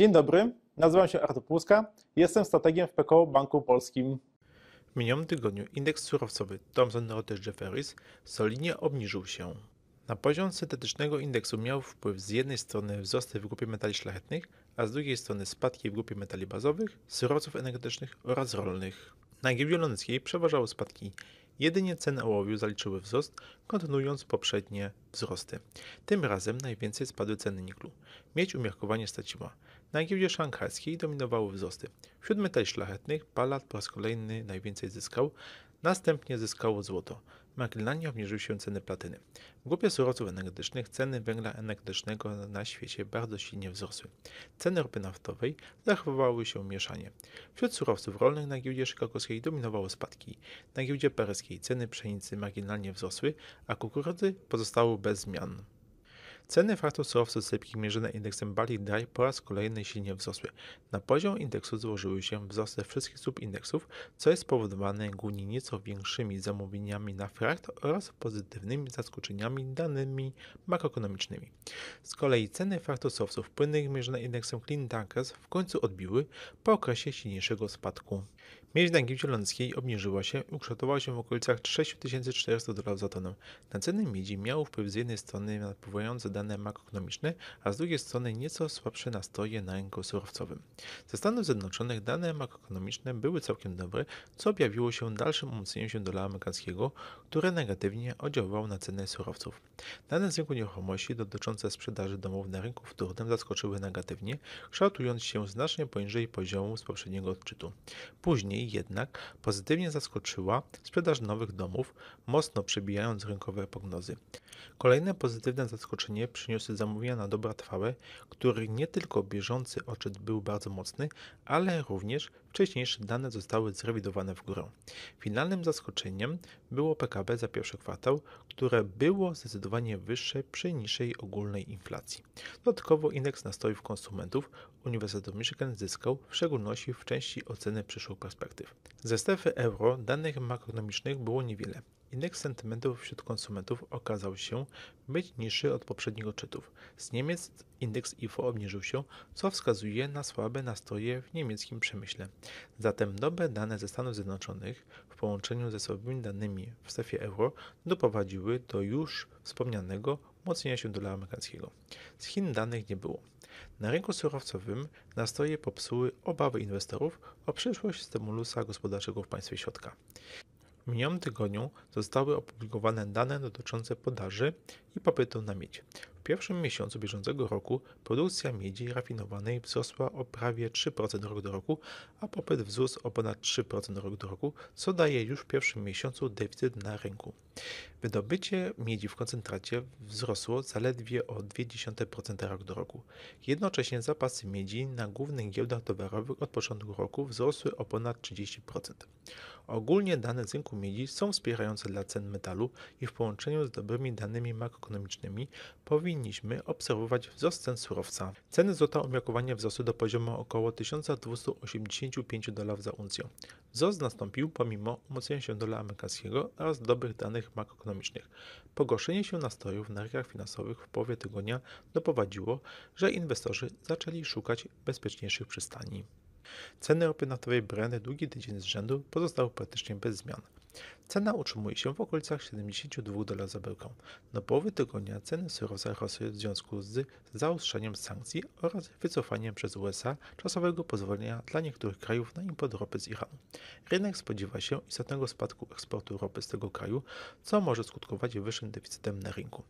Dzień dobry, nazywam się Artur Płuska, jestem strategiem w PKO Banku Polskim. W minionym tygodniu indeks surowcowy Thomson Reuters Jefferies solidnie obniżył się. Na poziom syntetycznego indeksu miał wpływ z jednej strony wzrosty w grupie metali szlachetnych, a z drugiej strony spadki w grupie metali bazowych, surowców energetycznych oraz rolnych. Na giełdzie londyńskiej przeważały spadki Jedynie ceny ołowiu zaliczyły wzrost, kontynuując poprzednie wzrosty. Tym razem najwięcej spadły ceny niklu. Mieć umiarkowanie straciła. Na giełdzie szanghajskiej dominowały wzrosty. Wśród metali szlachetnych palat po raz kolejny najwięcej zyskał, Następnie zyskało złoto. Magellanie obniżył się ceny platyny. W grupie surowców energetycznych ceny węgla energetycznego na świecie bardzo silnie wzrosły. Ceny ropy naftowej zachowywały się mieszanie. Wśród surowców rolnych na giełdzie szykakowskiej dominowały spadki. Na giełdzie paryskiej ceny pszenicy marginalnie wzrosły, a kukurydzy pozostały bez zmian. Ceny fraktów surowców sypkich mierzone indeksem Bali Dry po raz kolejny silnie wzrosły. Na poziom indeksu złożyły się wzrosty wszystkich subindeksów, co jest spowodowane głównie nieco większymi zamówieniami na frakt oraz pozytywnymi zaskoczeniami danymi makroekonomicznymi. Z kolei ceny fraktów surowców płynnych mierzone indeksem Clean Tankers w końcu odbiły po okresie silniejszego spadku. Miedź na giełdzie londyńskiej obniżyła się, ukształtowała się w okolicach 6400 dolarów za tonę. Na ceny miedzi miały wpływ z jednej strony napływające dane makroekonomiczne, a z drugiej strony nieco słabsze nastoje na rynku surowcowym. Ze Stanów Zjednoczonych dane makroekonomiczne były całkiem dobre, co objawiło się dalszym umocnieniem się dolara amerykańskiego, które negatywnie oddziaływało na ceny surowców. Dane z rynku nieruchomości dotyczące sprzedaży domów na rynku wtórnym zaskoczyły negatywnie, kształtując się znacznie poniżej poziomu z poprzedniego odczytu. Później Niemniej jednak pozytywnie zaskoczyła sprzedaż nowych domów, mocno przebijając rynkowe prognozy. Kolejne pozytywne zaskoczenie przyniosły zamówienia na dobra trwałe, których nie tylko bieżący odczyt był bardzo mocny, ale również wcześniejsze dane zostały zrewidowane w górę. Finalnym zaskoczeniem było PKB za pierwszy kwartał, które było zdecydowanie wyższe przy niższej ogólnej inflacji. Dodatkowo indeks nastrojów konsumentów Uniwersytetu Michigan zyskał w szczególności w części oceny przyszłych perspektyw. Ze strefy euro danych makroekonomicznych było niewiele. Indeks sentymentów wśród konsumentów okazał się być niższy od poprzednich odczytów. Z Niemiec indeks IFO obniżył się, co wskazuje na słabe nastroje w niemieckim przemyśle. Zatem dobre dane ze Stanów Zjednoczonych w połączeniu ze słabymi danymi w strefie euro doprowadziły do już wspomnianego mocnienia się dolara amerykańskiego. Z Chin danych nie było. Na rynku surowcowym nastroje popsuły obawy inwestorów o przyszłość stymulusa gospodarczego w państwie środka. W minionym tygodniu zostały opublikowane dane dotyczące podaży i popytu na miedź. W pierwszym miesiącu bieżącego roku produkcja miedzi rafinowanej wzrosła o prawie 3% rok do roku, a popyt wzrósł o ponad 3% rok do roku, co daje już w pierwszym miesiącu deficyt na rynku. Wydobycie miedzi w koncentracie wzrosło zaledwie o 0,2% rok do roku. Jednocześnie zapasy miedzi na głównych giełdach towarowych od początku roku wzrosły o ponad 30%. Ogólnie dane z rynku miedzi są wspierające dla cen metalu i w połączeniu z dobrymi danymi makroekonomicznymi powinny powinniśmy obserwować wzrost cen surowca. Ceny złota umiarkowanie wzrosły do poziomu około 1285 dolarów za uncję. Wzrost nastąpił pomimo umocnienia się dolara amerykańskiego oraz dobrych danych makroekonomicznych. Pogorszenie się nastrojów na rynkach finansowych w połowie tygodnia doprowadziło, że inwestorzy zaczęli szukać bezpieczniejszych przystani. Ceny ropy naftowej Brent długi tydzień z rzędu pozostały praktycznie bez zmian. Cena utrzymuje się w okolicach 72 dolarów za byłkę. Do połowy tygodnia ceny surowca rosły w związku z zaostrzeniem sankcji oraz wycofaniem przez USA czasowego pozwolenia dla niektórych krajów na import ropy z Iranu. Rynek spodziewa się istotnego spadku eksportu ropy z tego kraju, co może skutkować wyższym deficytem na rynku.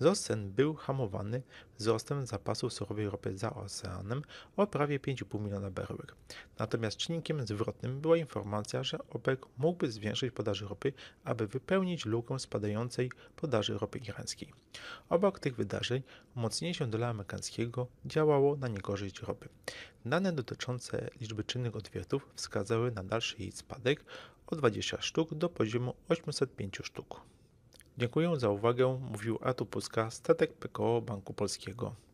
Wzrost był hamowany wzrostem zapasów surowej ropy za oceanem o prawie 5,5 miliona baryłek. Natomiast czynnikiem zwrotnym była informacja, że OPEC mógłby zwiększyć podaży ropy ropy, aby wypełnić lukę spadającej podaży ropy irańskiej. Obok tych wydarzeń umocnienie dolara amerykańskiego działało na niekorzyść ropy. Dane dotyczące liczby czynnych odwiertów wskazały na dalszy jej spadek o 20 sztuk do poziomu 805 sztuk. Dziękuję za uwagę, mówił Atu Puska, statek PKO Banku Polskiego.